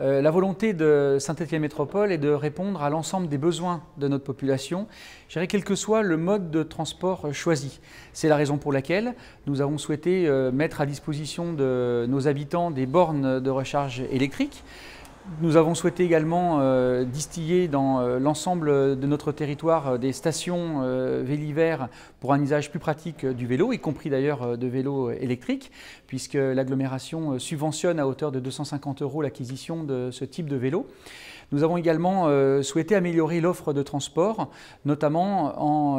Euh, la volonté de Saint-Étienne Métropole est de répondre à l'ensemble des besoins de notre population, quel que soit le mode de transport choisi. C'est la raison pour laquelle nous avons souhaité euh, mettre à disposition de nos habitants des bornes de recharge électrique. Nous avons souhaité également euh, distiller dans euh, l'ensemble de notre territoire euh, des stations vélivers pour un usage plus pratique du vélo, y compris d'ailleurs de vélos électriques, puisque l'agglomération subventionne à hauteur de 250 euros l'acquisition de ce type de vélo. Nous avons également souhaité améliorer l'offre de transport, notamment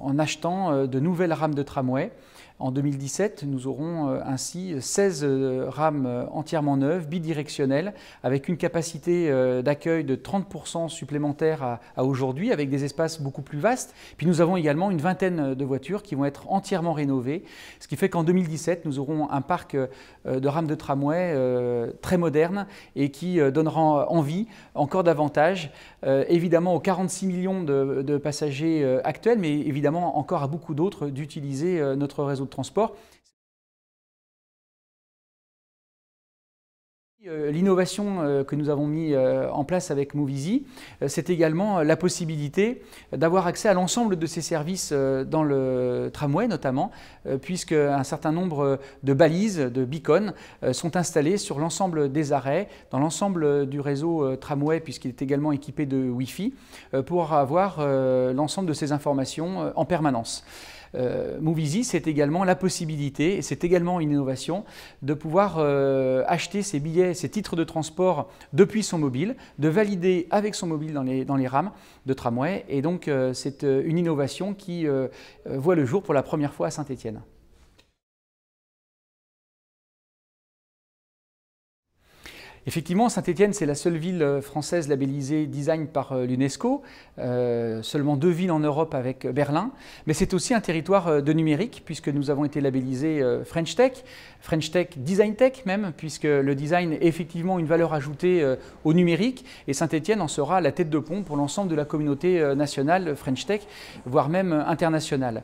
en achetant de nouvelles rames de tramway. En 2017, nous aurons euh, ainsi 16 euh, rames euh, entièrement neuves, bidirectionnelles, avec une capacité d'accueil de 30% supplémentaire à, aujourd'hui, avec des espaces beaucoup plus vastes. Puis nous avons également une vingtaine de voitures qui vont être entièrement rénovées, ce qui fait qu'en 2017, nous aurons un parc de rames de tramway très moderne et qui donnera envie encore davantage, évidemment aux 46 millions de passagers actuels, mais évidemment encore à beaucoup d'autres d'utiliser notre réseau transport. Euh, l'innovation euh, que nous avons mis euh, en place avec Movisi, c'est également la possibilité d'avoir accès à l'ensemble de ces services dans le tramway notamment, puisque un certain nombre de balises, de beacons, sont installées sur l'ensemble des arrêts, dans l'ensemble du réseau tramway, puisqu'il est également équipé de Wi-Fi, pour avoir l'ensemble de ces informations en permanence. Euh, c'est également la possibilité, et c'est également une innovation, de pouvoir euh, acheter ses billets, ses titres de transport depuis son mobile, de valider avec son mobile dans les, dans les rames de tramway. Et donc, euh, c'est euh, une innovation qui voit le jour pour la première fois à saint etienne Effectivement, Saint-Étienne, c'est la seule ville euh, française labellisée design par euh, l'UNESCO, euh, seulement deux villes en Europe avec Berlin, mais c'est aussi un territoire de numérique puisque nous avons été labellisés French Tech, French Tech Design Tech même, puisque le design est effectivement une valeur ajoutée au numérique et Saint-Étienne en sera la tête de pont pour l'ensemble de la communauté nationale French Tech, voire même internationale.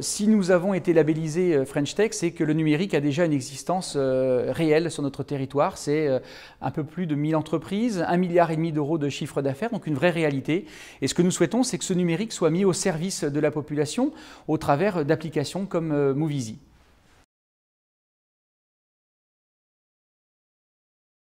si nous avons été labellisés French Tech, c'est que le numérique a déjà une existence réelle sur notre territoire, c'est c'est euh, un peu plus de 1000 entreprises, 1,5 milliard et demi d'euros de chiffre d'affaires, donc une vraie réalité. Et ce que nous souhaitons, c'est que ce numérique soit mis au service de la population au travers d'applications comme euh, Movizy.